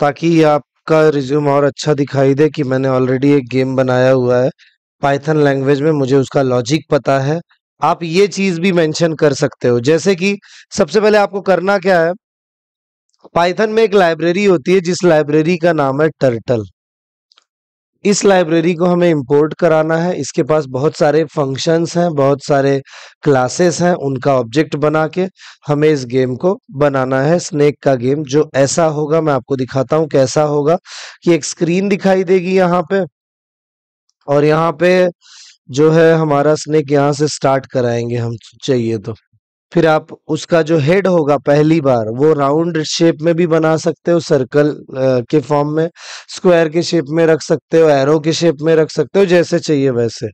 ताकि आपका रिज्यूम और अच्छा दिखाई दे कि मैंने ऑलरेडी एक गेम बनाया हुआ है पाइथन लैंग्वेज में मुझे उसका लॉजिक पता है आप ये चीज भी मेंशन कर सकते हो जैसे कि सबसे पहले आपको करना क्या है पाइथन में एक लाइब्रेरी होती है जिस लाइब्रेरी का नाम है टर्टल इस लाइब्रेरी को हमें इंपोर्ट कराना है इसके पास बहुत सारे फंक्शंस हैं बहुत सारे क्लासेस हैं उनका ऑब्जेक्ट बना के हमें इस गेम को बनाना है स्नेक का गेम जो ऐसा होगा मैं आपको दिखाता हूं कैसा होगा कि एक स्क्रीन दिखाई देगी यहाँ पे और यहाँ पे जो है हमारा स्नेक यहाँ से स्टार्ट कराएंगे हम चाहिए तो फिर आप उसका जो हेड होगा पहली बार वो राउंड शेप में भी बना सकते हो सर्कल के फॉर्म में स्क्वायर के शेप में रख सकते हो एरो के शेप में रख सकते हो जैसे चाहिए वैसे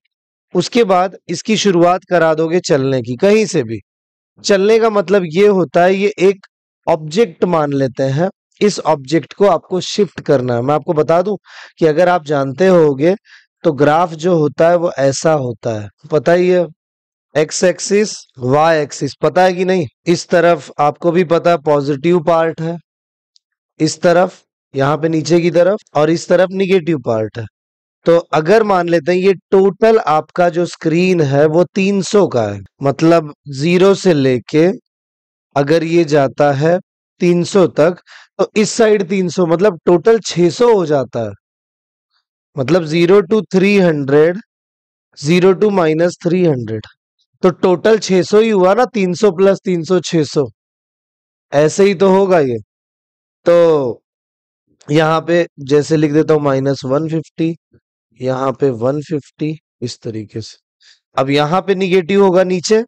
उसके बाद इसकी शुरुआत करा दोगे चलने की कहीं से भी चलने का मतलब ये होता है ये एक ऑब्जेक्ट मान लेते हैं इस ऑब्जेक्ट को आपको शिफ्ट करना है मैं आपको बता दूं कि अगर आप जानते होगे तो ग्राफ जो होता है वो ऐसा होता है पता ही है एक्स एक्सिस वाई एक्सिस पता है कि नहीं इस तरफ आपको भी पता पॉजिटिव पार्ट है इस तरफ यहाँ पे नीचे की तरफ और इस तरफ निगेटिव पार्ट है तो अगर मान लेते हैं ये टोटल आपका जो स्क्रीन है वो 300 का है मतलब जीरो से लेके अगर ये जाता है 300 तक तो इस साइड 300 मतलब टोटल 600 हो जाता है मतलब zero to three hundred zero to minus three hundred तो टोटल 600 ही हुआ ना 300 प्लस 300 600 ऐसे ही तो होगा ये तो यहाँ पे जैसे लिख देता हूं माइनस वन फिफ्टी यहाँ पे वन फिफ्टी इस तरीके से अब यहाँ पे निगेटिव होगा नीचे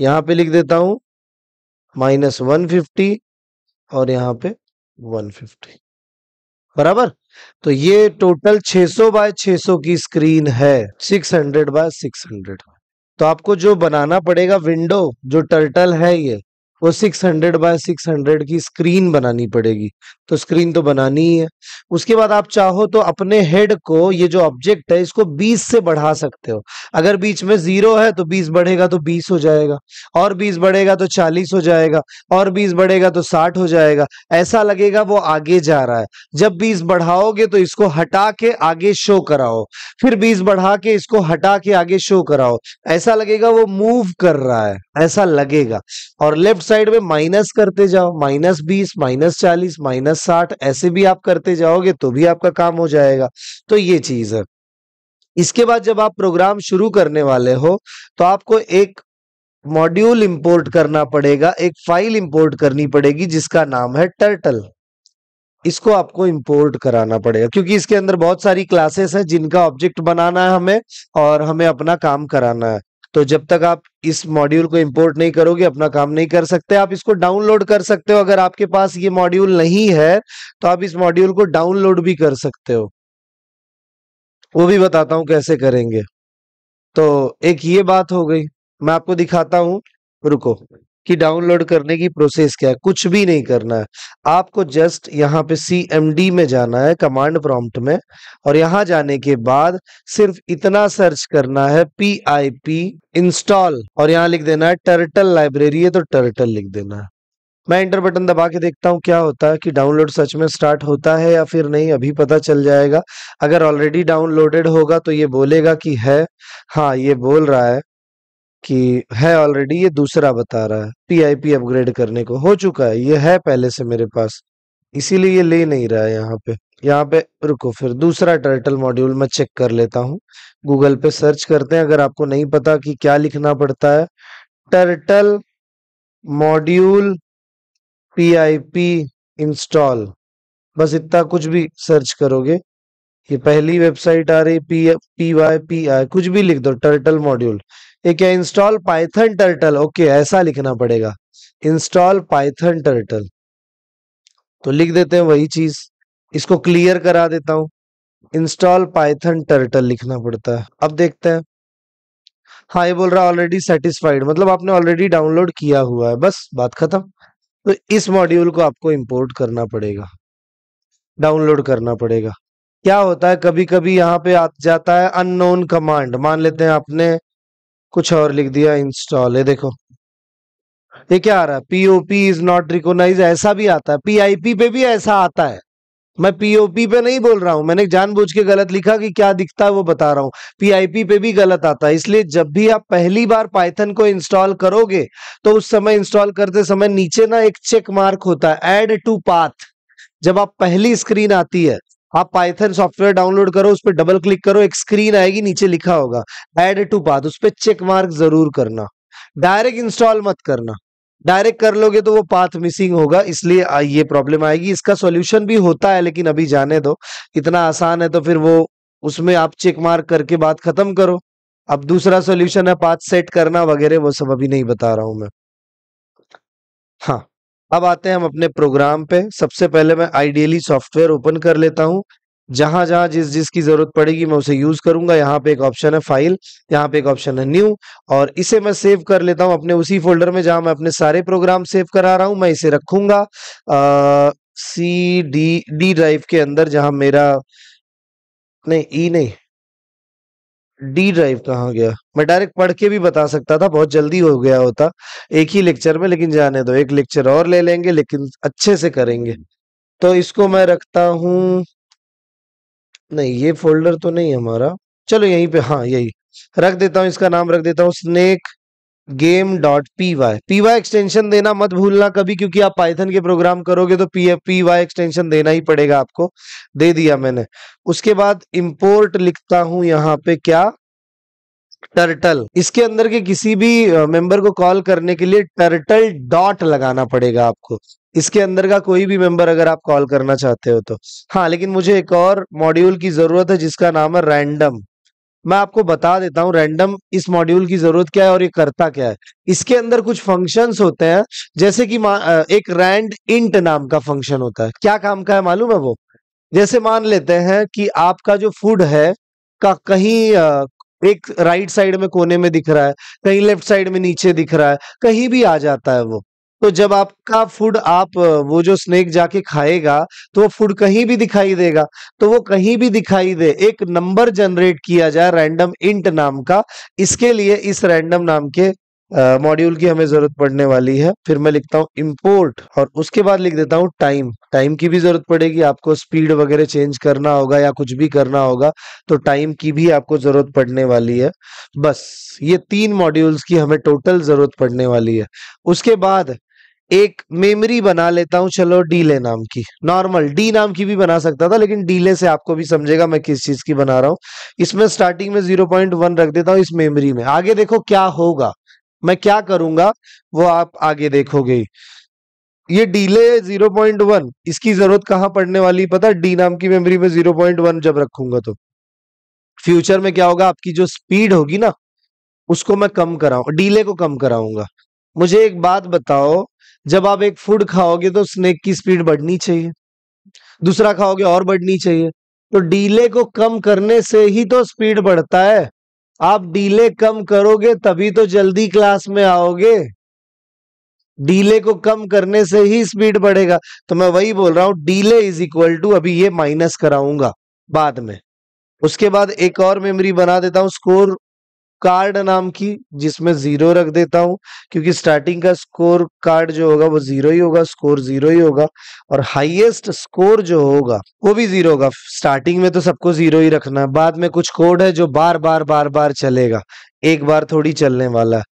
यहाँ पे लिख देता हूं माइनस वन फिफ्टी और यहाँ पे वन फिफ्टी बराबर तो ये टोटल 600 बाय छ की स्क्रीन है 600 बाय सिक्स तो आपको जो बनाना पड़ेगा विंडो जो टर्टल है ये वो 600 बाय 600 की स्क्रीन बनानी पड़ेगी तो स्क्रीन तो बनानी ही है उसके बाद आप चाहो तो अपने हेड को ये जो ऑब्जेक्ट है इसको 20 से बढ़ा सकते हो अगर बीच में जीरो है तो 20 बढ़ेगा तो 20 हो जाएगा और 20 बढ़ेगा तो 40 हो जाएगा और 20 बढ़ेगा तो 60 हो जाएगा ऐसा लगेगा वो आगे जा रहा है जब बीस बढ़ाओगे तो इसको हटा के आगे शो कराओ फिर बीस बढ़ा के इसको हटा के आगे शो कराओ ऐसा लगेगा वो मूव कर रहा है ऐसा लगेगा और लेफ्ट साइड में माइनस करते जाओ माइनस बीस माइनस चालीस माइनस साठ ऐसे भी आप करते जाओगे तो भी आपका काम हो जाएगा तो ये चीज है इसके बाद जब आप प्रोग्राम शुरू करने वाले हो तो आपको एक मॉड्यूल इंपोर्ट करना पड़ेगा एक फाइल इंपोर्ट करनी पड़ेगी जिसका नाम है टर्टल इसको आपको इंपोर्ट कराना पड़ेगा क्योंकि इसके अंदर बहुत सारी क्लासेस है जिनका ऑब्जेक्ट बनाना है हमें और हमें अपना काम कराना है तो जब तक आप इस मॉड्यूल को इंपोर्ट नहीं करोगे अपना काम नहीं कर सकते आप इसको डाउनलोड कर सकते हो अगर आपके पास ये मॉड्यूल नहीं है तो आप इस मॉड्यूल को डाउनलोड भी कर सकते हो वो भी बताता हूं कैसे करेंगे तो एक ये बात हो गई मैं आपको दिखाता हूं रुको कि डाउनलोड करने की प्रोसेस क्या है कुछ भी नहीं करना है आपको जस्ट यहाँ पे सी में जाना है कमांड प्रॉम्प्ट में और यहाँ जाने के बाद सिर्फ इतना सर्च करना है पी आई पी इंस्टॉल और यहाँ लिख देना है टर्टल लाइब्रेरी है तो टर्टल लिख देना है मैं इंटर बटन दबा के देखता हूँ क्या होता है कि डाउनलोड सच में स्टार्ट होता है या फिर नहीं अभी पता चल जाएगा अगर ऑलरेडी डाउनलोडेड होगा तो ये बोलेगा कि है हाँ ये बोल रहा है कि है ऑलरेडी ये दूसरा बता रहा है पीआईपी अपग्रेड करने को हो चुका है ये है पहले से मेरे पास इसीलिए ये ले नहीं रहा है यहाँ पे यहाँ पे रुको फिर दूसरा टर्टल मॉड्यूल मैं चेक कर लेता हूँ गूगल पे सर्च करते हैं अगर आपको नहीं पता कि क्या लिखना पड़ता है टर्टल मॉड्यूल पी इंस्टॉल बस इतना कुछ भी सर्च करोगे ये पहली वेबसाइट आ रही P P Y P I कुछ भी लिख दो टर्टल मॉड्यूल ये क्या इंस्टॉल पाइथन टर्टल ओके ऐसा लिखना पड़ेगा इंस्टॉल पाइथन टर्टल तो लिख देते हैं वही चीज इसको क्लियर करा देता हूं इंस्टॉल पाइथन टर्टल लिखना पड़ता है अब देखते हैं हाँ ये बोल रहा ऑलरेडी सेटिस्फाइड मतलब आपने ऑलरेडी डाउनलोड किया हुआ है बस बात खत्म तो इस मॉड्यूल को आपको इंपोर्ट करना पड़ेगा डाउनलोड करना पड़ेगा क्या होता है कभी कभी यहाँ पे आ जाता है अननोन कमांड मान लेते हैं आपने कुछ और लिख दिया इंस्टॉल है देखो ये क्या आ रहा है पीओपी इज नॉट रिकोनाइज ऐसा भी आता है पीआईपी पे भी ऐसा आता है मैं पीओपी पे नहीं बोल रहा हूं मैंने जानबूझ के गलत लिखा कि क्या दिखता है वो बता रहा हूं पीआईपी पे भी गलत आता है इसलिए जब भी आप पहली बार पाइथन को इंस्टॉल करोगे तो उस समय इंस्टॉल करते समय नीचे ना एक चेक मार्क होता है एड टू पाथ जब आप पहली स्क्रीन आती है आप पाइथन सॉफ्टवेयर डाउनलोड करो उस पर डबल क्लिक करो एक स्क्रीन आएगी नीचे लिखा होगा एड टू पाथ उस पर चेक मार्क जरूर करना डायरेक्ट इंस्टॉल मत करना डायरेक्ट कर लोगे तो वो पाथ मिसिंग होगा इसलिए ये प्रॉब्लम आएगी इसका सॉल्यूशन भी होता है लेकिन अभी जाने दो इतना आसान है तो फिर वो उसमें आप चेक मार्क करके बात खत्म करो अब दूसरा सॉल्यूशन है पाथ सेट करना वगैरह वो सब अभी नहीं बता रहा हूं मैं हाँ अब आते हैं हम अपने प्रोग्राम पे सबसे पहले मैं आइडियली सॉफ्टवेयर ओपन कर लेता हूँ जहां जहां जिस जिस की जरूरत पड़ेगी मैं उसे यूज करूंगा यहाँ पे एक ऑप्शन है फाइल यहाँ पे एक ऑप्शन है न्यू और इसे मैं सेव कर लेता हूँ अपने उसी फोल्डर में जहां मैं अपने सारे प्रोग्राम सेव करा रहा हूँ मैं इसे रखूंगा सी डी डी ड्राइव के अंदर जहां मेरा नहीं ई e नहीं डी ड्राइव कहाँ गया मैं डायरेक्ट पढ़ के भी बता सकता था बहुत जल्दी हो गया होता एक ही लेक्चर में लेकिन जाने दो एक लेक्चर और ले लेंगे लेकिन अच्छे से करेंगे हम्म। तो इसको मैं रखता हूँ नहीं ये फोल्डर तो नहीं हमारा चलो यहीं पे हाँ यही रख देता हूँ इसका नाम रख देता हूँ snake game dot P Y P Y extension देना मत भूलना कभी क्योंकि आप पाइथन के प्रोग्राम करोगे तो पी पी वाई एक्सटेंशन देना ही पड़ेगा आपको दे दिया मैंने उसके बाद इंपोर्ट लिखता हूं यहाँ पे क्या टर्टल इसके अंदर के किसी भी मेंबर को कॉल करने के लिए टर्टल डॉट लगाना पड़ेगा आपको इसके अंदर का कोई भी मेंबर अगर आप कॉल करना चाहते हो तो हाँ लेकिन मुझे एक और मॉड्यूल की जरूरत है जिसका नाम है रैंडम मैं आपको बता देता हूँ रैंडम इस मॉड्यूल की जरूरत क्या है और ये करता क्या है इसके अंदर कुछ फंक्शंस होते हैं जैसे कि एक रैंड इंट नाम का फंक्शन होता है क्या काम का है मालूम है वो जैसे मान लेते हैं कि आपका जो फूड है का कहीं एक राइट साइड में कोने में दिख रहा है कहीं लेफ्ट साइड में नीचे दिख रहा है कहीं भी आ जाता है वो तो जब आपका फूड आप वो जो स्नेक जाके खाएगा तो वो फूड कहीं भी दिखाई देगा तो वो कहीं भी दिखाई दे एक नंबर जनरेट किया जाए रैंडम इंट नाम का इसके लिए इस रैंडम नाम के मॉड्यूल की हमें जरूरत पड़ने वाली है फिर मैं लिखता हूँ इम्पोर्ट और उसके बाद लिख देता हूँ टाइम टाइम की भी जरूरत पड़ेगी आपको स्पीड वगैरह चेंज करना होगा या कुछ भी करना होगा तो टाइम की भी आपको जरूरत पड़ने वाली है बस ये तीन मॉड्यूल्स की हमें टोटल जरूरत पड़ने वाली है उसके बाद एक मेमरी बना लेता हूं चलो डीले नाम की नॉर्मल डी नाम की भी बना सकता था लेकिन डीले से आपको भी समझेगा मैं किस चीज की बना रहा हूं इसमें स्टार्टिंग में जीरो पॉइंट वन रख देता हूं इस मेमरी में आगे देखो क्या होगा मैं क्या करूंगा वो आप आगे देखोगे ये डीले जीरो पॉइंट वन इसकी जरूरत कहां पड़ने वाली पता डी नाम की मेमोरी में जीरो पॉइंट वन जब रखूंगा तो फ्यूचर में क्या होगा आपकी जो स्पीड होगी ना उसको मैं कम कराऊ डीले को कम कराऊंगा मुझे एक बात बताओ जब आप एक फूड खाओगे तो स्नेक की स्पीड बढ़नी चाहिए दूसरा खाओगे और बढ़नी चाहिए तो डीले को कम करने से ही तो स्पीड बढ़ता है आप डीले कम करोगे तभी तो जल्दी क्लास में आओगे डीले को कम करने से ही स्पीड बढ़ेगा तो मैं वही बोल रहा हूं डीले इज इक्वल टू अभी ये माइनस कराऊंगा बाद में उसके बाद एक और मेमोरी बना देता हूं स्कोर कार्ड नाम की जिसमें जीरो रख देता हूं क्योंकि स्टार्टिंग का स्कोर कार्ड जो होगा वो जीरो ही होगा स्कोर जीरो ही होगा और हाईएस्ट स्कोर जो होगा वो भी जीरो होगा स्टार्टिंग में तो सबको जीरो ही रखना है बाद में कुछ कोड है जो बार बार बार बार चलेगा एक बार थोड़ी चलने वाला है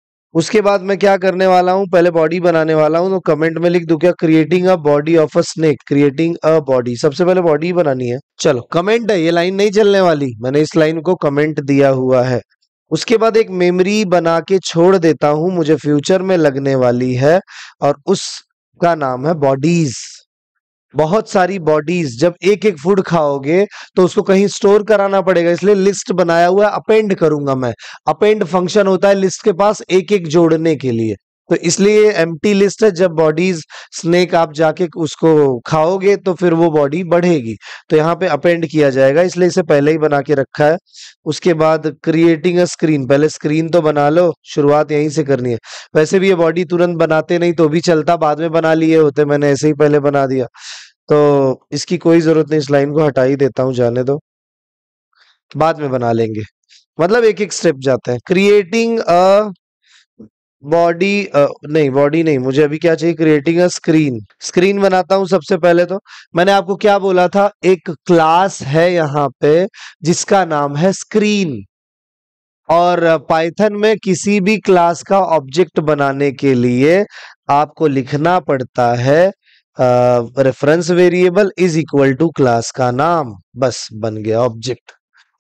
उसके बाद मैं क्या करने वाला हूँ पहले बॉडी बनाने वाला हूँ तो कमेंट में लिख दू क्या creating a body of a snake creating a body सबसे पहले बॉडी बनानी है चलो कमेंट है ये लाइन नहीं चलने वाली मैंने इस लाइन को कमेंट दिया हुआ है उसके बाद एक मेमोरी बना के छोड़ देता हूं मुझे फ्यूचर में लगने वाली है और उसका नाम है बॉडीज बहुत सारी बॉडीज जब एक एक फूड खाओगे तो उसको कहीं स्टोर कराना पड़ेगा इसलिए लिस्ट बनाया हुआ है अपेंड करूंगा मैं अपेंड फंक्शन होता है लिस्ट के पास एक एक जोड़ने के लिए तो इसलिए एम्प्टी लिस्ट है जब बॉडीज स्नेक आप जाके उसको खाओगे तो फिर वो बॉडी बढ़ेगी तो यहाँ पे अपेंड किया जाएगा इसलिए इसे पहले ही बना के रखा है उसके बाद क्रिएटिंग अ स्क्रीन पहले स्क्रीन तो बना लो शुरुआत यहीं से करनी है वैसे भी ये बॉडी तुरंत बनाते नहीं तो भी चलता बाद में बना लिए होते मैंने ऐसे ही पहले बना दिया तो इसकी कोई जरूरत नहीं इस लाइन को हटा ही देता हूँ जाने दो बाद में बना लेंगे मतलब एक एक स्टेप जाते हैं क्रिएटिंग अ बॉडी नहीं बॉडी नहीं मुझे अभी क्या चाहिए क्रिएटिंग अ स्क्रीन स्क्रीन बनाता हूं सबसे पहले तो मैंने आपको क्या बोला था एक क्लास है यहाँ पे जिसका नाम है स्क्रीन और पाइथन में किसी भी क्लास का ऑब्जेक्ट बनाने के लिए आपको लिखना पड़ता है reference variable is equal to class का नाम बस बन गया ऑब्जेक्ट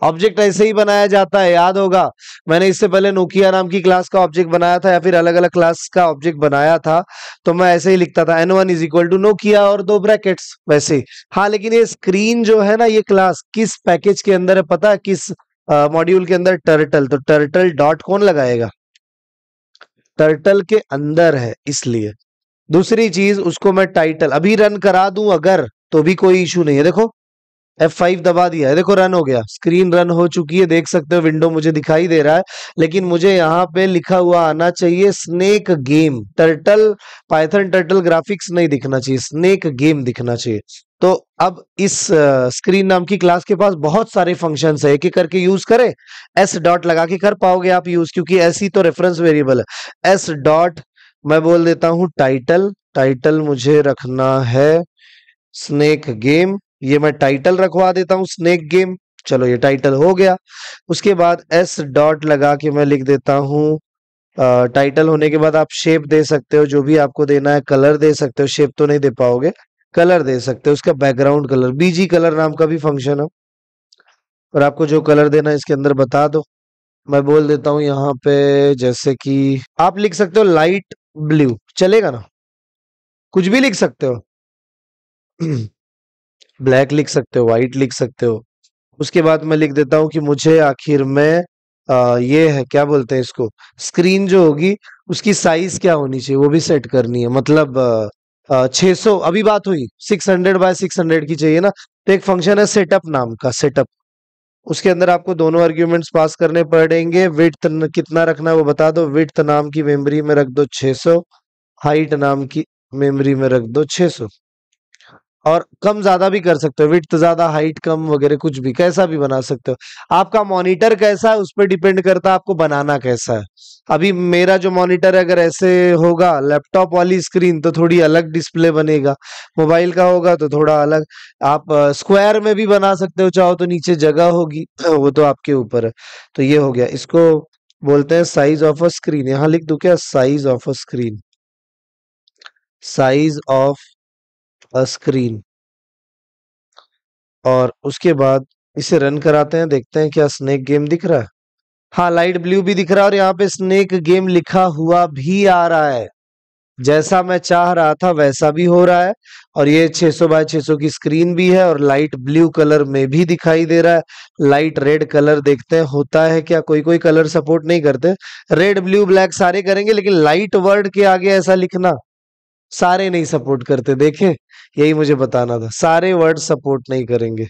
ऑब्जेक्ट ऐसे ही बनाया जाता है याद होगा मैंने इससे पहले नोकिया नाम की क्लास का ऑब्जेक्ट बनाया था या फिर अलग अलग क्लास का ऑब्जेक्ट बनाया था तो मैं ऐसे ही लिखता था N one is equal to Nokia और दो ब्रैकेट्स वैसे हाँ लेकिन ये स्क्रीन जो है ना ये क्लास किस पैकेज के अंदर है पता किस मॉड्यूल के अंदर टर्टल तो टर्टल डॉट कौन लगाएगा टर्टल के अंदर है इसलिए दूसरी चीज उसको मैं टाइटल अभी रन करा दूं अगर तो भी कोई इशू नहीं है देखो F5 दबा दिया है देखो रन हो गया स्क्रीन रन हो चुकी है देख सकते हो विंडो मुझे दिखाई दे रहा है लेकिन मुझे यहाँ पे लिखा हुआ आना चाहिए snake game turtle python turtle graphics नहीं दिखना चाहिए स्नेक गेम दिखना चाहिए तो अब इस स्क्रीन नाम की क्लास के पास बहुत सारे फंक्शन है एक एक करके यूज करें एस डॉट लगा के कर पाओगे आप यूज क्योंकि एस ही तो रेफरेंस वेरिएबल है एस डॉट मैं बोल देता हूं टाइटल टाइटल मुझे रखना है स्नेक गेम ये मैं टाइटल रखवा देता हूँ स्नेक गेम चलो ये टाइटल हो गया उसके बाद एस डॉट लगा के मैं लिख देता हूँ टाइटल होने के बाद आप शेप दे सकते हो जो भी आपको देना है कलर दे सकते हो शेप तो नहीं दे पाओगे कलर दे सकते हो उसका बैकग्राउंड कलर बीजी कलर नाम का भी फंक्शन है और आपको जो कलर देना है इसके अंदर बता दो मैं बोल देता हूँ यहाँ पे जैसे कि आप लिख सकते हो लाइट ब्लू चलेगा ना कुछ भी लिख सकते हो ब्लैक लिख सकते हो वाइट लिख सकते हो उसके बाद मैं लिख देता हूँ कि मुझे आखिर में आ, ये है क्या बोलते हैं इसको स्क्रीन जो होगी उसकी साइज क्या होनी चाहिए वो भी सेट करनी है मतलब छह सौ अभी बात हुई six hundred by six hundred की चाहिए ना तो एक फंक्शन है सेटअप नाम का सेटअप उसके अंदर आपको दोनों आर्ग्यूमेंट्स पास करने पड़ेंगे विथ कितना रखना है वो बता दो विथ नाम की मेमोरी में रख दो सौ हाइट नाम की मेमोरी में रख दो सौ और कम ज़्यादा भी कर सकते हो विथ ज़्यादा हाइट कम वगैरह कुछ भी कैसा भी बना सकते हो आपका मॉनिटर कैसा है उस पर डिपेंड करता है आपको बनाना कैसा है अभी मेरा जो मॉनिटर है अगर ऐसे होगा लैपटॉप वाली स्क्रीन तो थोड़ी अलग डिस्प्ले बनेगा मोबाइल का होगा तो थोड़ा अलग आप स्क्वायर में भी बना सकते हो चाहो तो नीचे जगह होगी वो तो आपके ऊपर है तो ये हो गया इसको बोलते हैं साइज ऑफ अ स्क्रीन यहाँ लिख दू क्या size of a screen size of a screen और उसके बाद इसे रन कराते हैं देखते हैं क्या स्नेक गेम दिख रहा है हाँ लाइट ब्लू भी दिख रहा है और यहाँ पे स्नेक गेम लिखा हुआ भी आ रहा है जैसा मैं चाह रहा था वैसा भी हो रहा है और ये 600 बाय 600 की स्क्रीन भी है और लाइट ब्लू कलर में भी दिखाई दे रहा है लाइट रेड कलर देखते हैं होता है क्या कोई कोई कलर सपोर्ट नहीं करते रेड ब्लू ब्लैक सारे करेंगे लेकिन लाइट वर्ड के आगे ऐसा लिखना सारे नहीं सपोर्ट करते देखें यही मुझे बताना था सारे वर्ड सपोर्ट नहीं करेंगे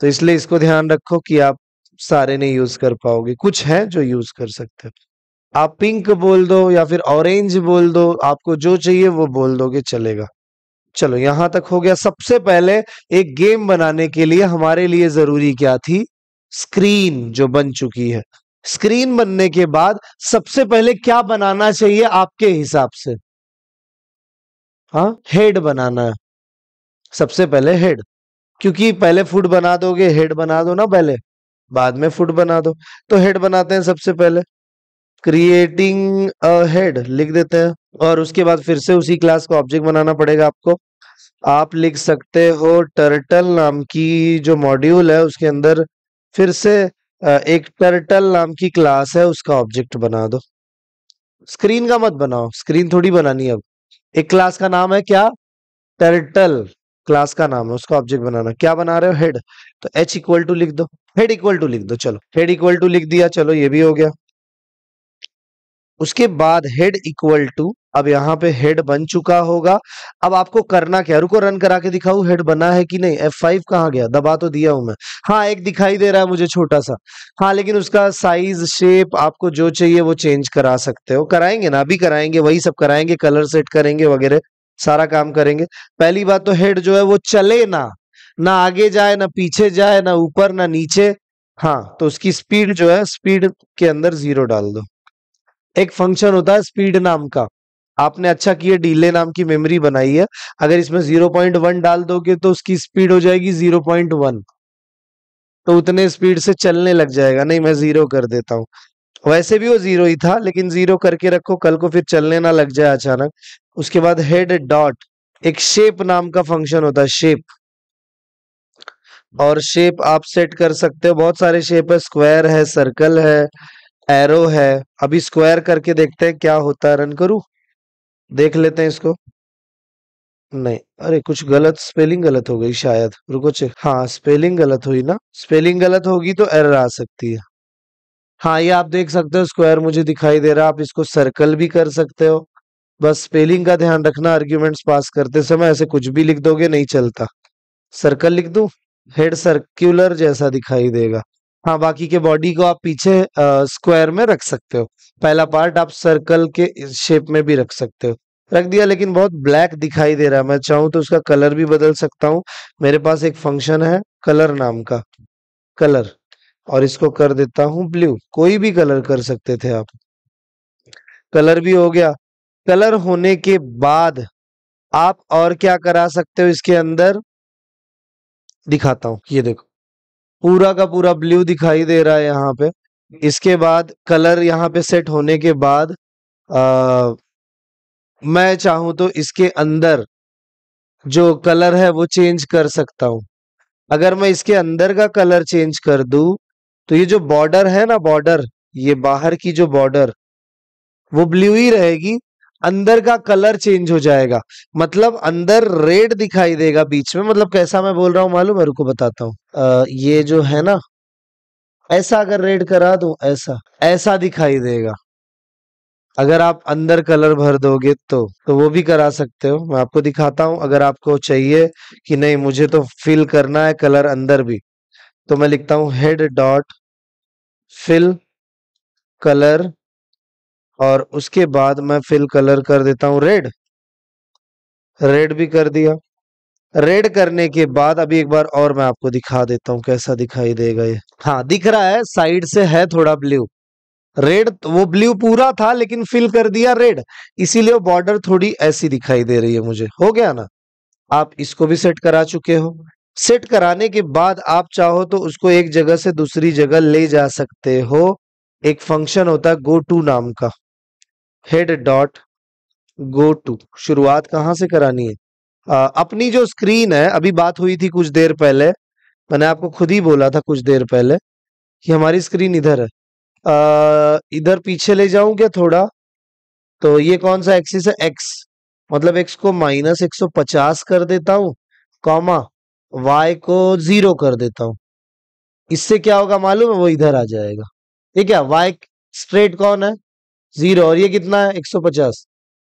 तो इसलिए इसको ध्यान रखो कि आप सारे नहीं यूज कर पाओगे कुछ है जो यूज कर सकते आप पिंक बोल दो या फिर ऑरेंज बोल दो आपको जो चाहिए वो बोल दोगे चलेगा चलो यहां तक हो गया सबसे पहले एक गेम बनाने के लिए हमारे लिए जरूरी क्या थी स्क्रीन जो बन चुकी है स्क्रीन बनने के बाद सबसे पहले क्या बनाना चाहिए आपके हिसाब से हाँ हेड बनाना है सबसे पहले हेड क्योंकि पहले फूड बना दोगे हेड बना दो ना पहले बाद में फूड बना दो तो हेड बनाते हैं सबसे पहले क्रिएटिंग अ हेड लिख देते हैं और उसके बाद फिर से उसी क्लास का ऑब्जेक्ट बनाना पड़ेगा आपको आप लिख सकते हो टर्टल नाम की जो मॉड्यूल है उसके अंदर फिर से एक टर्टल नाम की क्लास है उसका ऑब्जेक्ट बना दो स्क्रीन का मत बनाओ स्क्रीन थोड़ी बनानी अब एक क्लास का नाम है क्या टर्टल क्लास का नाम है उसका ऑब्जेक्ट बनाना क्या बना रहे हो हेड तो एच इक्वल टू लिख दो हेड इक्वल टू लिख दो चलो हेड इक्वल टू लिख दिया चलो ये भी हो गया उसके बाद हेड इक्वल टू अब यहाँ पे हेड बन चुका होगा अब आपको करना क्या रुको रन करा के दिखाऊ हेड बना है कि नहीं F5 फाइव कहाँ गया दबा तो दिया हूं मैं हाँ एक दिखाई दे रहा है मुझे छोटा सा हाँ लेकिन उसका साइज शेप आपको जो चाहिए वो चेंज करा सकते हो कराएंगे ना अभी कराएंगे वही सब कराएंगे कलर सेट करेंगे वगैरह सारा काम करेंगे पहली बात तो हेड जो है वो चले ना ना आगे जाए ना पीछे जाए ना ऊपर ना नीचे हाँ तो उसकी स्पीड जो है स्पीड के अंदर जीरो डाल दो एक फंक्शन होता है स्पीड नाम का आपने अच्छा किया डीले नाम की मेमोरी बनाई है अगर इसमें जीरो पॉइंट वन डाल दोगे तो उसकी स्पीड हो जाएगी जीरो पॉइंट वन तो उतने स्पीड से चलने लग जाएगा नहीं मैं जीरो कर देता हूँ वैसे भी वो जीरो ही था लेकिन जीरो करके रखो कल को फिर चलने ना लग जाए अचानक उसके बाद हेड डॉट एक शेप नाम का फंक्शन होता है शेप और शेप आप सेट कर सकते हो बहुत सारे शेप है स्क्वायर है सर्कल है एरो है अभी स्क्वायर करके देखते हैं क्या होता है रन करू देख लेते हैं इसको नहीं अरे कुछ गलत स्पेलिंग गलत हो गई शायद रुको चेक हाँ स्पेलिंग गलत हुई ना स्पेलिंग गलत होगी तो एरर आ सकती है हाँ ये आप देख सकते हो स्क्वायर मुझे दिखाई दे रहा है आप इसको सर्कल भी कर सकते हो बस स्पेलिंग का ध्यान रखना आर्ग्यूमेंट्स पास करते समय ऐसे कुछ भी लिख दोगे नहीं चलता सर्कल लिख दू हेड सर्क्यूलर जैसा दिखाई देगा हाँ बाकी के बॉडी को आप पीछे स्क्वायर में रख सकते हो पहला पार्ट आप सर्कल के शेप में भी रख सकते हो रख दिया लेकिन बहुत ब्लैक दिखाई दे रहा है मैं चाहूँ तो उसका कलर भी बदल सकता हूँ मेरे पास एक फंक्शन है कलर नाम का कलर और इसको कर देता हूँ ब्लू कोई भी कलर कर सकते थे आप कलर भी हो गया कलर होने के बाद आप और क्या करा सकते हो इसके अंदर दिखाता हूं ये देखो पूरा का पूरा ब्लू दिखाई दे रहा है यहाँ पे इसके बाद कलर यहाँ पे सेट होने के बाद आ, मैं चाहूं तो इसके अंदर जो कलर है वो चेंज कर सकता हूं अगर मैं इसके अंदर का कलर चेंज कर दू तो ये जो बॉर्डर है ना बॉर्डर ये बाहर की जो बॉर्डर वो ब्लू ही रहेगी अंदर का कलर चेंज हो जाएगा मतलब अंदर रेड दिखाई देगा बीच में मतलब कैसा मैं बोल रहा हूँ मालूम है रुको बताता हूँ ये जो है ना ऐसा अगर रेड करा दू ऐसा ऐसा दिखाई देगा अगर आप अंदर कलर भर दोगे तो तो वो भी करा सकते हो मैं आपको दिखाता हूं अगर आपको चाहिए कि नहीं मुझे तो फिल करना है कलर अंदर भी तो मैं लिखता हूं हेड डॉट फिल कलर और उसके बाद मैं फिल कलर कर देता हूँ रेड रेड भी कर दिया रेड करने के बाद अभी एक बार और मैं आपको दिखा देता हूं कैसा दिखाई देगा ये हाँ दिख रहा है साइड से है थोड़ा ब्लू रेड तो वो ब्लू पूरा था लेकिन फिल कर दिया रेड इसीलिए वो बॉर्डर थोड़ी ऐसी दिखाई दे रही है मुझे हो गया ना आप इसको भी सेट करा चुके हो सेट कराने के बाद आप चाहो तो उसको एक जगह से दूसरी जगह ले जा सकते हो एक फंक्शन होता है गो टू नाम का हेड डॉट गो टू शुरुआत कहाँ से करानी है आ, अपनी जो स्क्रीन है अभी बात हुई थी कुछ देर पहले मैंने आपको खुद ही बोला था कुछ देर पहले कि हमारी स्क्रीन इधर है आ, इधर पीछे ले जाऊं क्या थोड़ा तो ये कौन सा एक्सिस है एक्स मतलब एक्स को माइनस एक सौ पचास कर देता हूं कॉमा वाई को जीरो कर देता हूं इससे क्या होगा मालूम है वो इधर आ जाएगा ठीक है वाई स्ट्रेट कौन है जीरो और ये कितना है 150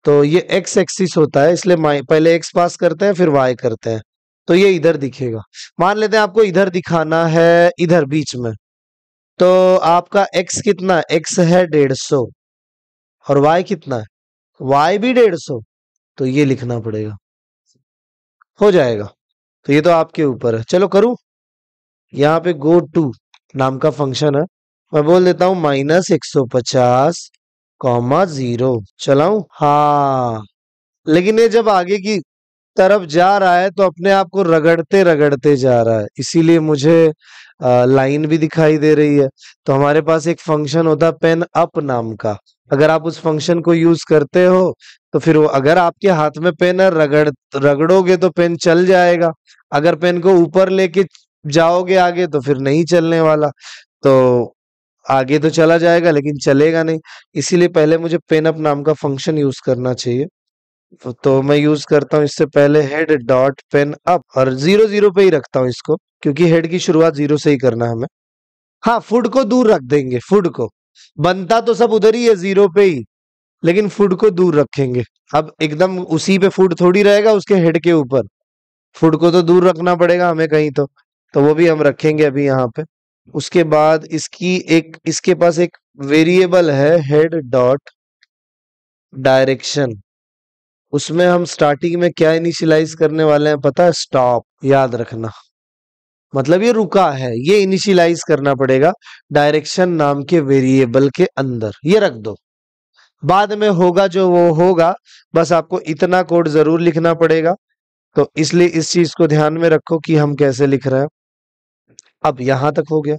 तो ये एक्स एक्सिस होता है इसलिए पहले एक्स पास करते हैं फिर वाई करते हैं तो ये इधर दिखेगा मान लेते हैं आपको इधर दिखाना है इधर बीच में तो आपका एक्स कितना एक्स है डेढ़ सौ और वाई कितना है वाई भी डेढ़ सौ तो ये लिखना पड़ेगा हो जाएगा तो ये तो आपके ऊपर है चलो करूं यहाँ पे गो टू नाम का फंक्शन है मैं बोल देता हूं माइनस एक सौ पचास कॉमा जीरो चलाऊ हा लेकिन ये जब आगे की तरफ जा रहा है तो अपने आप को रगड़ते रगड़ते जा रहा है इसीलिए मुझे लाइन भी दिखाई दे रही है तो हमारे पास एक फंक्शन होता है पेन अप नाम का अगर आप उस फंक्शन को यूज करते हो तो फिर वो अगर आपके हाथ में पेन है रगड़ रगड़ोगे तो पेन चल जाएगा अगर पेन को ऊपर लेके जाओगे आगे तो फिर नहीं चलने वाला तो आगे तो चला जाएगा लेकिन चलेगा नहीं इसीलिए पहले मुझे पेन अप नाम का फंक्शन यूज करना चाहिए तो मैं यूज करता हूँ इससे पहले हेड डॉट पेन अप और जीरो जीरो पे ही रखता हूँ इसको क्योंकि हेड की शुरुआत जीरो से ही करना है हमें हाँ फूड को दूर रख देंगे फूड को बनता तो सब उधर ही है जीरो पे ही लेकिन फूड को दूर रखेंगे अब एकदम उसी पे फूड थोड़ी रहेगा उसके हेड के ऊपर फूड को तो दूर रखना पड़ेगा हमें कहीं तो तो वो भी हम रखेंगे अभी यहाँ पे उसके बाद इसकी एक इसके पास एक वेरिएबल है हेड डॉट डायरेक्शन उसमें हम स्टार्टिंग में क्या इनिशियलाइज करने वाले हैं पता है स्टॉप याद रखना मतलब ये रुका है ये इनिशियलाइज करना पड़ेगा डायरेक्शन नाम के वेरिएबल के अंदर ये रख दो बाद में होगा जो वो होगा बस आपको इतना कोड जरूर लिखना पड़ेगा तो इसलिए इस चीज को ध्यान में रखो कि हम कैसे लिख रहे हैं अब यहां तक हो गया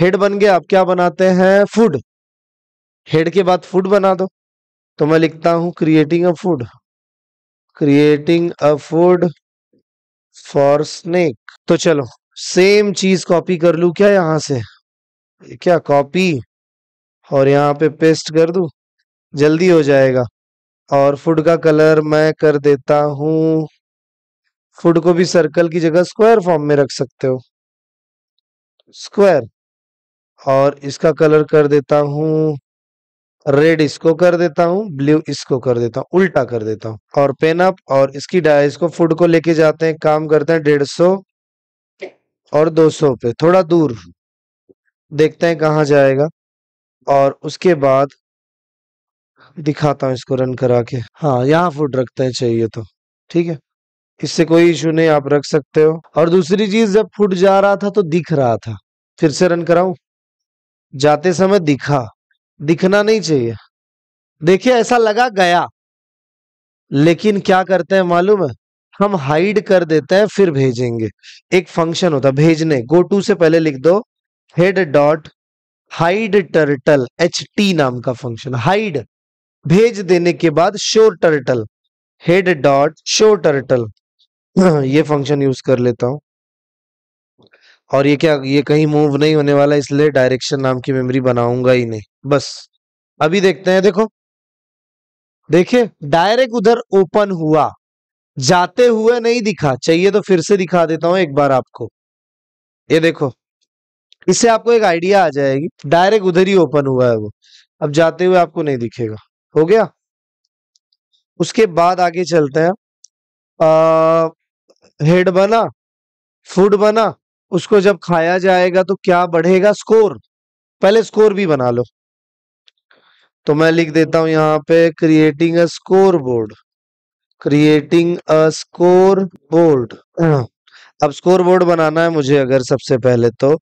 हेड बन गया अब क्या बनाते हैं फूड हेड के बाद फूड बना दो तो मैं लिखता हूं creating a food creating a food for snake तो चलो सेम चीज कॉपी कर लू क्या यहां से क्या कॉपी और यहाँ पे पेस्ट कर दू जल्दी हो जाएगा और फूड का कलर मैं कर देता हूं फूड को भी सर्कल की जगह स्क्वायर फॉर्म में रख सकते हो स्क्वायर और इसका कलर कर देता हूँ रेड इसको कर देता हूं ब्लू इसको कर देता हूँ उल्टा कर देता हूं और पेन अप और इसकी डाइस को फूड को लेके जाते हैं काम करते हैं डेढ़ सौ और दो सौ पे थोड़ा दूर देखते हैं कहाँ जाएगा और उसके बाद दिखाता हूं इसको रन करा के हाँ यहाँ फूड रखते हैं चाहिए तो ठीक है इससे कोई इशू नहीं आप रख सकते हो और दूसरी चीज जब फुट जा रहा था तो दिख रहा था फिर से रन कराऊं जाते समय दिखा दिखना नहीं चाहिए देखिए ऐसा लगा गया लेकिन क्या करते हैं मालूम है हम हाइड कर देते हैं फिर भेजेंगे एक फंक्शन होता है भेजने गो टू से पहले लिख दो head dot hide turtle H T नाम का फंक्शन हाइड भेज देने के बाद show turtle head dot show turtle ये फंक्शन यूज कर लेता हूं और ये क्या ये कहीं मूव नहीं होने वाला इसलिए डायरेक्शन नाम की मेमोरी बनाऊंगा ही नहीं बस अभी देखते हैं देखो देखिए डायरेक्ट उधर ओपन हुआ जाते हुए नहीं दिखा चाहिए तो फिर से दिखा देता हूं एक बार आपको ये देखो इससे आपको एक आइडिया आ जाएगी डायरेक्ट उधर ही ओपन हुआ है वो अब जाते हुए आपको नहीं दिखेगा हो गया उसके बाद आगे चलते हैं हेड बना फूड बना उसको जब खाया जाएगा तो क्या बढ़ेगा स्कोर पहले स्कोर भी बना लो तो मैं लिख देता हूं यहाँ पे creating a scoreboard creating a scoreboard अब स्कोर बोर्ड बनाना है मुझे अगर सबसे पहले तो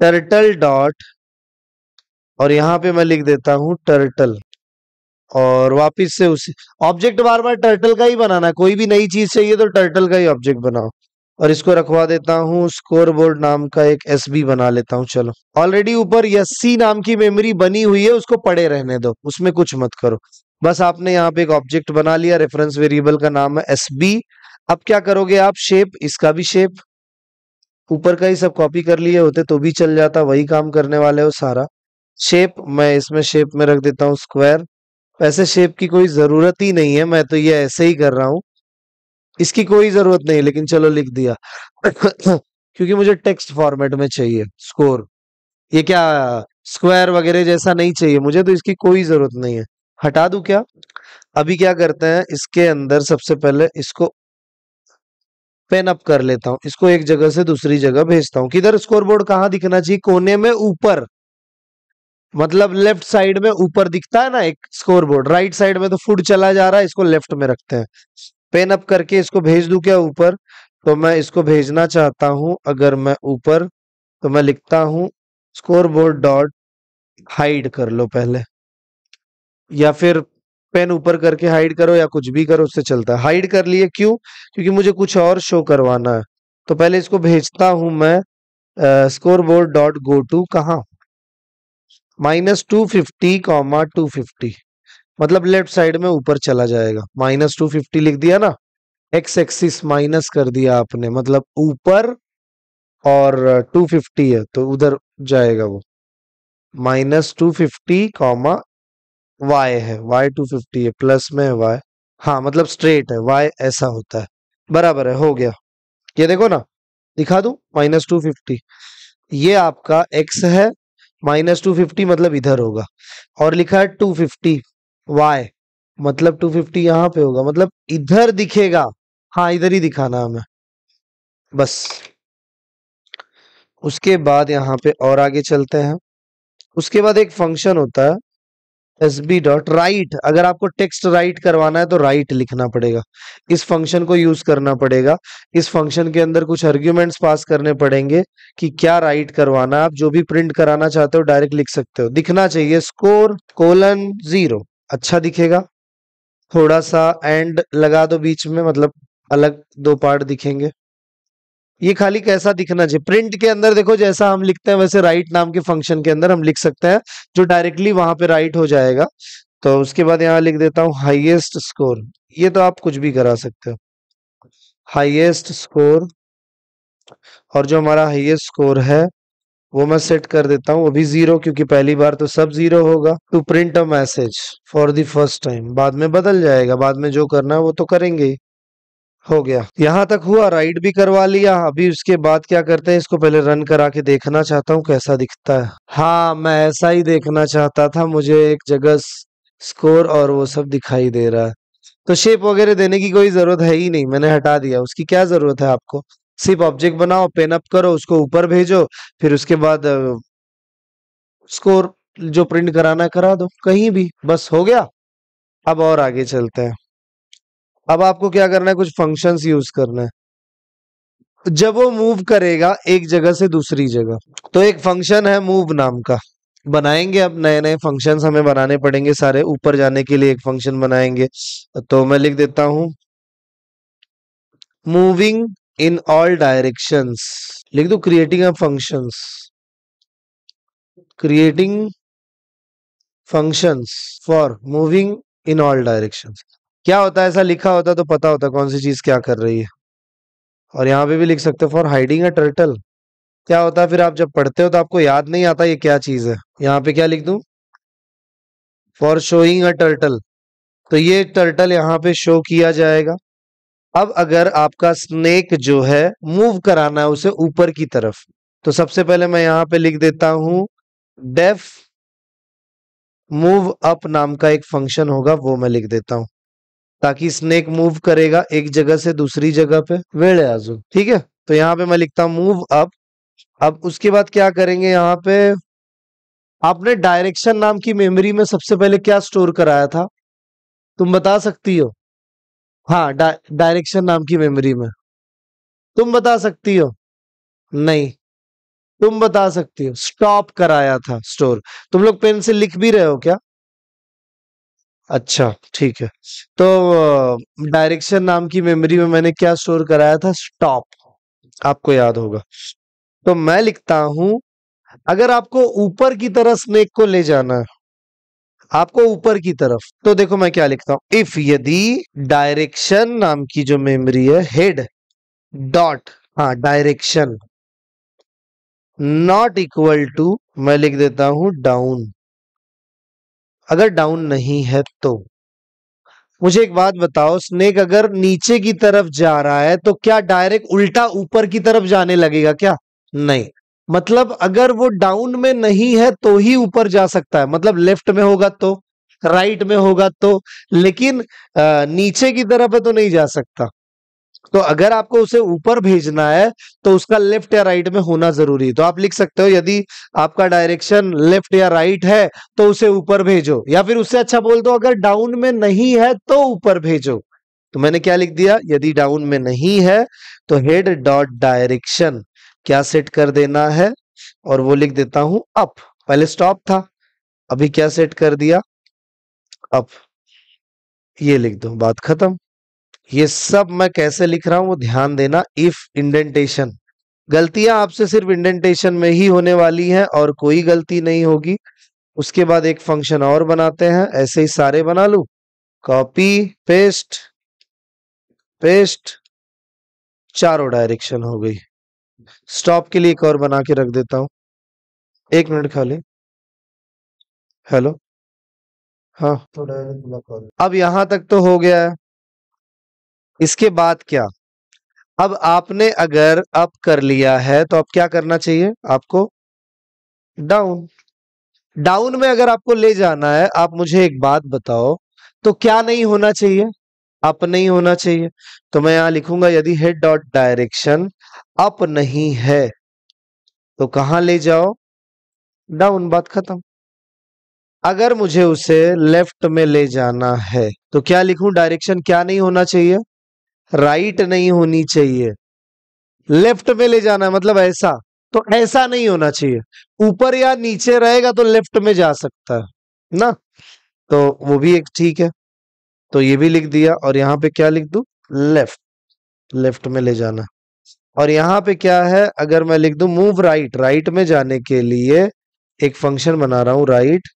टर्टल डॉट और यहाँ पे मैं लिख देता हूं टर्टल और वापिस से उसी ऑब्जेक्ट बार बार टर्टल का ही बनाना है कोई भी नई चीज चाहिए तो टर्टल का ही ऑब्जेक्ट बनाओ और इसको रखवा देता हूँ स्कोर बोर्ड नाम का एक एस बना लेता हूँ चलो ऑलरेडी ऊपर एस नाम की मेमोरी बनी हुई है उसको पड़े रहने दो उसमें कुछ मत करो बस आपने यहाँ पे एक ऑब्जेक्ट बना लिया रेफरेंस वेरिएबल का नाम है एस अब क्या करोगे आप शेप इसका भी शेप ऊपर का ही सब कॉपी कर लिए होते तो भी चल जाता वही काम करने वाले हो सारा शेप मैं इसमें शेप में रख देता हूँ स्क्वायर वैसे शेप की कोई ज़रूरत ही नहीं है मैं तो ये ऐसे ही कर रहा हूं इसकी कोई ज़रूरत नहीं लेकिन चलो लिख दिया क्योंकि मुझे टेक्स्ट फॉर्मेट में चाहिए स्कोर ये क्या स्क्वायर वगैरह जैसा नहीं चाहिए मुझे तो इसकी कोई ज़रूरत नहीं है हटा दू क्या अभी क्या करते हैं इसके अंदर सबसे पहले इसको पेन अप कर लेता हूँ इसको एक जगह से दूसरी जगह भेजता हूँ किधर स्कोरबोर्ड कहां कहाँ दिखना चाहिए कोने में ऊपर मतलब लेफ्ट साइड में ऊपर दिखता है ना एक स्कोर बोर्ड राइट साइड में तो फूड चला जा रहा है इसको लेफ्ट में रखते हैं पेन अप करके इसको भेज दू क्या ऊपर तो मैं इसको भेजना चाहता हूं अगर मैं ऊपर तो मैं लिखता हूं स्कोर बोर्ड डॉट हाइड कर लो पहले या फिर पेन ऊपर करके हाइड करो या कुछ भी करो उससे चलता है हाइड कर लिए क्यों क्योंकि मुझे कुछ और शो करवाना है तो पहले इसको भेजता हूं मैं score board dot go to कहाँ minus two fifty comma two fifty मतलब लेफ्ट साइड में ऊपर चला जाएगा माइनस टू फिफ्टी लिख दिया ना एक्स एक्सिस माइनस कर दिया आपने मतलब ऊपर और टू फिफ्टी है तो उधर जाएगा वो minus two fifty comma Y है वाई टू फिफ्टी है प्लस में है वाई हाँ मतलब स्ट्रेट है वाई ऐसा होता है बराबर है हो गया ये देखो ना दिखा दू माइनस टू फिफ्टी ये आपका एक्स है माइनस टू फिफ्टी मतलब इधर होगा और लिखा है टू फिफ्टी वाई मतलब टू फिफ्टी यहाँ पे होगा मतलब इधर दिखेगा हाँ इधर ही दिखाना हमें बस उसके बाद यहाँ पे और आगे चलते हैं उसके बाद एक फंक्शन होता है एस बी डॉट राइट अगर आपको टेक्स्ट राइट करवाना है तो राइट लिखना पड़ेगा इस फंक्शन को यूज करना पड़ेगा इस फंक्शन के अंदर कुछ आर्ग्यूमेंट्स पास करने पड़ेंगे कि क्या राइट करवाना है आप जो भी प्रिंट कराना चाहते हो डायरेक्ट लिख सकते हो दिखना चाहिए स्कोर कोलन जीरो अच्छा दिखेगा थोड़ा सा एंड लगा दो बीच में मतलब अलग दो पार्ट दिखेंगे ये खाली कैसा दिखना चाहिए प्रिंट के अंदर देखो जैसा हम लिखते हैं वैसे राइट नाम के फंक्शन के अंदर हम लिख सकते हैं जो डायरेक्टली वहां पे राइट हो जाएगा तो उसके बाद यहाँ लिख देता हूँ हाईएस्ट स्कोर ये तो आप कुछ भी करा सकते हो हाईएस्ट स्कोर और जो हमारा हाईएस्ट स्कोर है वो मैं सेट कर देता हूँ वो भी जीरो क्योंकि पहली बार तो सब जीरो होगा to print a message for the first time बाद में बदल जाएगा बाद में जो करना है वो तो करेंगे ही हो गया यहाँ तक हुआ राइड भी करवा लिया अभी उसके बाद क्या करते हैं इसको पहले रन करा के देखना चाहता हूँ कैसा दिखता है हाँ मैं ऐसा ही देखना चाहता था मुझे एक जगह स्कोर और वो सब दिखाई दे रहा है तो शेप वगैरह देने की कोई जरूरत है ही नहीं मैंने हटा दिया उसकी क्या जरूरत है आपको सिर्फ ऑब्जेक्ट बनाओ पेन अप करो उसको ऊपर भेजो फिर उसके बाद स्कोर जो प्रिंट कराना करा दो कहीं भी बस हो गया अब और आगे चलते हैं अब आपको क्या करना है कुछ फंक्शंस यूज करना है जब वो मूव करेगा एक जगह से दूसरी जगह तो एक फंक्शन है मूव नाम का बनाएंगे अब नए नए फंक्शन हमें बनाने पड़ेंगे सारे ऊपर जाने के लिए एक फंक्शन बनाएंगे तो मैं लिख देता हूं मूविंग इन ऑल डायरेक्शन लिख दो creating a functions creating functions for moving in all directions क्या होता है ऐसा लिखा होता तो पता होता कौन सी चीज क्या कर रही है और यहाँ पे भी लिख सकते हो फॉर हाइडिंग अ टर्टल क्या होता है फिर आप जब पढ़ते हो तो आपको याद नहीं आता ये क्या चीज है यहाँ पे क्या लिख दू फॉर शोइंग अ टर्टल तो ये टर्टल यहाँ पे शो किया जाएगा अब अगर आपका स्नेक जो है मूव कराना है उसे ऊपर की तरफ तो सबसे पहले मैं यहाँ पे लिख देता हूं डेफ मूव अप नाम का एक फंक्शन होगा वो मैं लिख देता हूं ताकि स्नेक मूव करेगा एक जगह से दूसरी जगह पे वेल आजू ठीक है तो यहाँ पे मैं लिखता हूँ मूव अप अब उसके बाद क्या करेंगे यहाँ पे आपने डायरेक्शन नाम की मेमोरी में सबसे पहले क्या स्टोर कराया था तुम बता सकती हो हाँ डायरेक्शन नाम की मेमोरी में तुम बता सकती हो नहीं तुम बता सकती हो स्टॉप कराया था स्टोर तुम लोग पेन से लिख भी रहे हो क्या अच्छा, ठीक है। तो डायरेक्शन नाम की मेमोरी में मैंने क्या स्टोर कराया था स्टॉप, आपको याद होगा। तो मैं लिखता हूं अगर आपको ऊपर की तरफ स्नेक को ले जाना है, आपको ऊपर की तरफ, तो देखो मैं क्या लिखता हूं इफ यदि डायरेक्शन नाम की जो मेमोरी है हेड डॉट हाँ, डायरेक्शन नॉट इक्वल टू मैं लिख देता हूं डाउन अगर डाउन नहीं है तो मुझे एक बात बताओ स्नेक अगर नीचे की तरफ जा रहा है तो क्या डायरेक्ट उल्टा ऊपर की तरफ जाने लगेगा क्या नहीं मतलब अगर वो डाउन में नहीं है तो ही ऊपर जा सकता है मतलब लेफ्ट में होगा तो राइट में होगा तो लेकिन आ, नीचे की तरफ है तो नहीं जा सकता तो अगर आपको उसे ऊपर भेजना है तो उसका लेफ्ट या राइट में होना जरूरी है तो आप लिख सकते हो यदि आपका डायरेक्शन लेफ्ट या राइट है तो उसे ऊपर भेजो या फिर उससे अच्छा बोल दो अगर डाउन में नहीं है तो ऊपर भेजो तो मैंने क्या लिख दिया यदि डाउन में नहीं है तो हेड डॉट डायरेक्शन क्या सेट कर देना है और वो लिख देता हूं अप पहले स्टॉप था अभी क्या सेट कर दिया अप ये लिख दो बात खत्म ये सब मैं कैसे लिख रहा हूं वो ध्यान देना इफ इंडेंटेशन गलतियां आपसे सिर्फ इंडेंटेशन में ही होने वाली हैं और कोई गलती नहीं होगी उसके बाद एक फंक्शन और बनाते हैं ऐसे ही सारे बना लू कॉपी पेस्ट पेस्ट चारों डायरेक्शन हो गई स्टॉप के लिए एक और बना के रख देता हूं एक मिनट खाली हेलो हाँ अब यहां तक तो हो गया है इसके बाद क्या अब आपने अगर अप कर लिया है तो अब क्या करना चाहिए आपको डाउन डाउन में अगर आपको ले जाना है आप मुझे एक बात बताओ तो क्या नहीं होना चाहिए अप नहीं होना चाहिए तो मैं यहां लिखूंगा यदि हेड डॉट डायरेक्शन अप नहीं है तो कहा ले जाओ डाउन बात खत्म अगर मुझे उसे लेफ्ट में ले जाना है तो क्या लिखूं डायरेक्शन क्या नहीं होना चाहिए राइट नहीं होनी चाहिए लेफ्ट में ले जाना है मतलब ऐसा तो ऐसा नहीं होना चाहिए ऊपर या नीचे रहेगा तो लेफ्ट में जा सकता है ना तो वो भी एक ठीक है तो ये भी लिख दिया और यहां पे क्या लिख दू लेफ्ट लेफ्ट में ले जाना और यहां पे क्या है अगर मैं लिख दू मूव राइट राइट में जाने के लिए एक फंक्शन बना रहा हूं राइट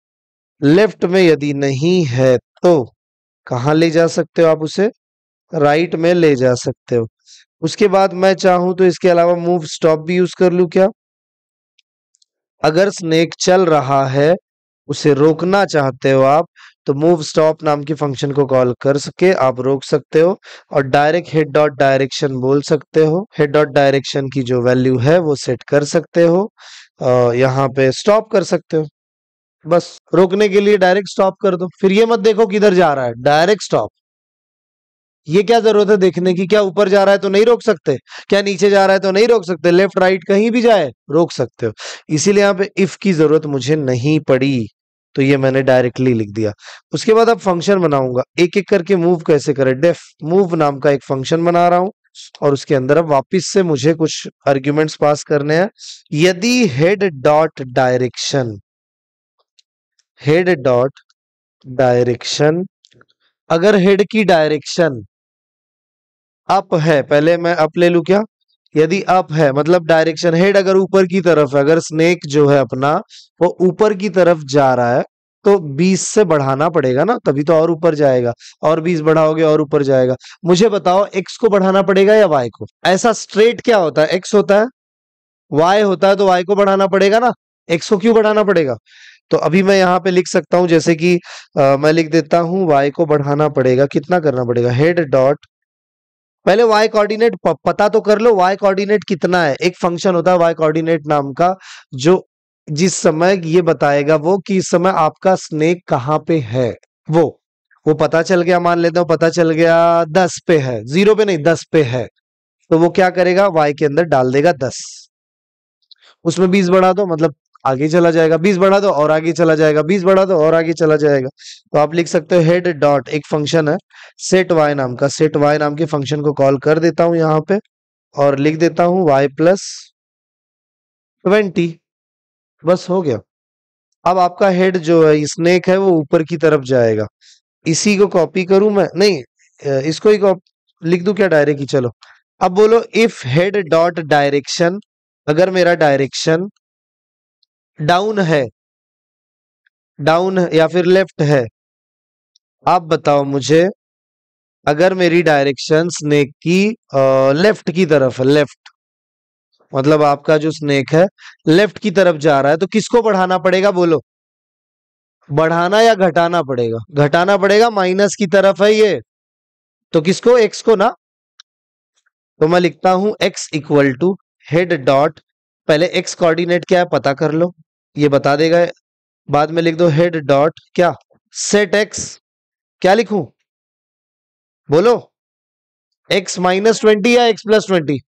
लेफ्ट में यदि नहीं है तो कहा ले जा सकते हो आप उसे राइट में ले जा सकते हो उसके बाद मैं चाहूं तो इसके अलावा मूव स्टॉप भी यूज कर लू क्या अगर स्नेक चल रहा है उसे रोकना चाहते हो आप तो मूव स्टॉप नाम की फंक्शन को कॉल कर सके आप रोक सकते हो और डायरेक्ट हेड डॉट डायरेक्शन बोल सकते हो हेड डॉट डायरेक्शन की जो वैल्यू है वो सेट कर सकते हो यहाँ पे स्टॉप कर सकते हो बस रोकने के लिए डायरेक्ट स्टॉप कर दो फिर ये मत देखो किधर जा रहा है डायरेक्ट स्टॉप ये क्या जरूरत है देखने की क्या ऊपर जा रहा है तो नहीं रोक सकते क्या नीचे जा रहा है तो नहीं रोक सकते लेफ्ट राइट कहीं भी जाए रोक सकते हो इसीलिए यहाँ पे इफ की जरूरत मुझे नहीं पड़ी तो ये मैंने डायरेक्टली लिख दिया उसके बाद अब फंक्शन बनाऊंगा एक एक करके मूव कैसे करें डेफ मूव नाम का एक फंक्शन बना रहा हूं और उसके अंदर अब वापिस से मुझे कुछ आर्ग्यूमेंट्स पास करने हैं यदि head dot direction head dot direction अगर हेड की डायरेक्शन अप है पहले मैं अप ले लू क्या यदि अप है मतलब डायरेक्शन हेड अगर ऊपर की तरफ है अगर स्नेक जो है अपना वो ऊपर की तरफ जा रहा है तो 20 से बढ़ाना पड़ेगा ना तभी तो और ऊपर जाएगा और 20 बढ़ाओगे और ऊपर जाएगा मुझे बताओ x को बढ़ाना पड़ेगा या y को ऐसा स्ट्रेट क्या होता है x होता है y होता है तो y को बढ़ाना पड़ेगा ना x को क्यों बढ़ाना पड़ेगा तो अभी मैं यहाँ पे लिख सकता हूं जैसे कि आ, मैं लिख देता हूं y को बढ़ाना पड़ेगा कितना करना पड़ेगा हेड डॉट पहले वाई कोऑर्डिनेट पता तो कर लो वाई कोऑर्डिनेट कितना है एक फंक्शन होता है वाई कोऑर्डिनेट नाम का जो जिस समय ये बताएगा वो कि इस समय आपका स्नेक कहाँ पे है वो वो पता चल गया मान लेते हो पता चल गया दस पे है जीरो पे नहीं दस पे है तो वो क्या करेगा वाई के अंदर डाल देगा दस उसमें बीस बढ़ा दो मतलब आगे चला जाएगा बीस बढ़ा दो और आगे चला जाएगा बीस बढ़ा दो और आगे चला जाएगा तो आप लिख सकते हो हेड डॉट एक फंक्शन है सेट वाई नाम का सेट वाई नाम के फंक्शन को कॉल कर देता हूं यहाँ पे और लिख देता हूं वाई प्लस ट्वेंटी बस हो गया अब आपका हेड जो है स्नेक है वो ऊपर की तरफ जाएगा इसी को कॉपी करूं मैं नहीं इसको ही लिख दू क्या डायरेक्ट ही चलो अब बोलो इफ हेड डॉट डायरेक्शन अगर मेरा डायरेक्शन डाउन है डाउन या फिर लेफ्ट है आप बताओ मुझे अगर मेरी डायरेक्शन स्नेक की लेफ्ट की तरफ है लेफ्ट मतलब आपका जो स्नेक है लेफ्ट की तरफ जा रहा है तो किसको बढ़ाना पड़ेगा बोलो बढ़ाना या घटाना पड़ेगा घटाना पड़ेगा माइनस की तरफ है ये तो किसको एक्स को ना तो मैं लिखता हूं X equal to head dot पहले एक्स कोऑर्डिनेट क्या है पता कर लो ये बता देगा बाद में लिख दो हेड डॉट क्या सेट एक्स क्या लिखूं बोलो एक्स माइनस ट्वेंटी या X plus twenty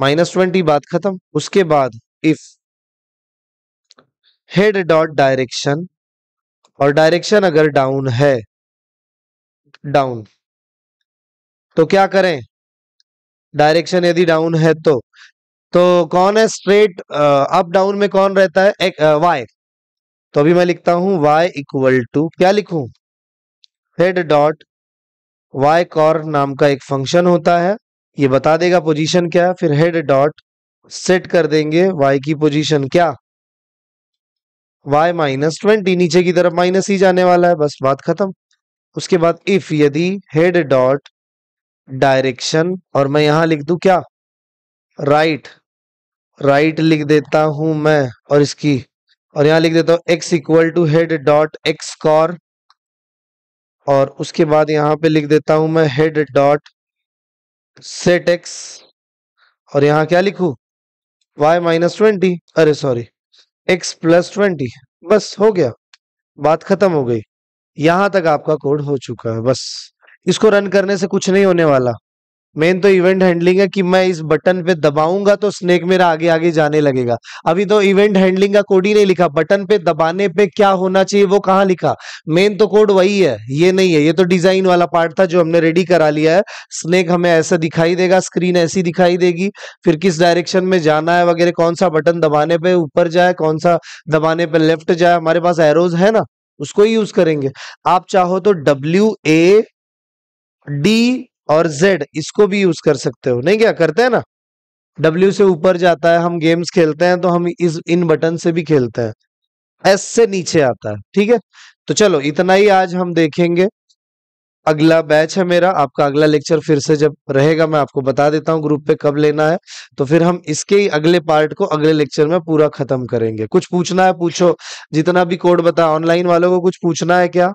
minus twenty बात खत्म उसके बाद इफ हेड डॉट डायरेक्शन और डायरेक्शन अगर डाउन है डाउन तो क्या करें डायरेक्शन यदि डाउन है तो तो कौन है स्ट्रेट अप डाउन में कौन रहता है वाई uh, तो अभी मैं लिखता हूं y इक्वल टू क्या लिखू हेड डॉट y कॉर नाम का एक फंक्शन होता है ये बता देगा पोजीशन क्या है फिर हेड डॉट सेट कर देंगे y की पोजीशन क्या y माइनस ट्वेंटी नीचे की तरफ माइनस ही जाने वाला है बस बात खत्म उसके बाद इफ यदि हेड डॉट डायरेक्शन और मैं यहां लिख दू क्या राइट right, राइट लिख देता हूं मैं और इसकी और यहां लिख देता हूं X equal to head dot X cor और उसके बाद यहाँ पे लिख देता हूं मैं हेड डॉट सेट एक्स और यहाँ क्या लिखू वाई माइनस ट्वेंटी अरे सॉरी एक्स प्लस ट्वेंटी बस हो गया बात खत्म हो गई यहां तक आपका कोड हो चुका है बस इसको रन करने से कुछ नहीं होने वाला मेन तो इवेंट हैंडलिंग है कि मैं इस बटन पे दबाऊंगा तो स्नेक मेरा आगे आगे जाने लगेगा अभी तो इवेंट हैंडलिंग का कोड ही नहीं लिखा बटन पे दबाने पे क्या होना चाहिए वो कहाँ लिखा मेन तो कोड वही है ये नहीं है ये तो डिजाइन वाला पार्ट था जो हमने रेडी करा लिया है स्नेक हमें ऐसा दिखाई देगा स्क्रीन ऐसी दिखाई देगी फिर किस डायरेक्शन में जाना है वगैरह कौन सा बटन दबाने पे ऊपर जाए कौन सा दबाने पे लेफ्ट जाए हमारे पास एरोज है ना उसको ही यूज करेंगे आप चाहो तो डब्ल्यू ए डी और z इसको भी यूज कर सकते हो नहीं क्या करते हैं ना w से ऊपर जाता है हम गेम्स खेलते हैं तो हम इस इन बटन से भी खेलते हैं s से नीचे आता है ठीक है तो चलो इतना ही आज हम देखेंगे अगला बैच है मेरा आपका अगला लेक्चर फिर से जब रहेगा मैं आपको बता देता हूँ ग्रुप पे कब लेना है तो फिर हम इसके ही अगले पार्ट को अगले लेक्चर में पूरा खत्म करेंगे कुछ पूछना है पूछो जितना भी कोड बता ऑनलाइन वालों को कुछ पूछना है क्या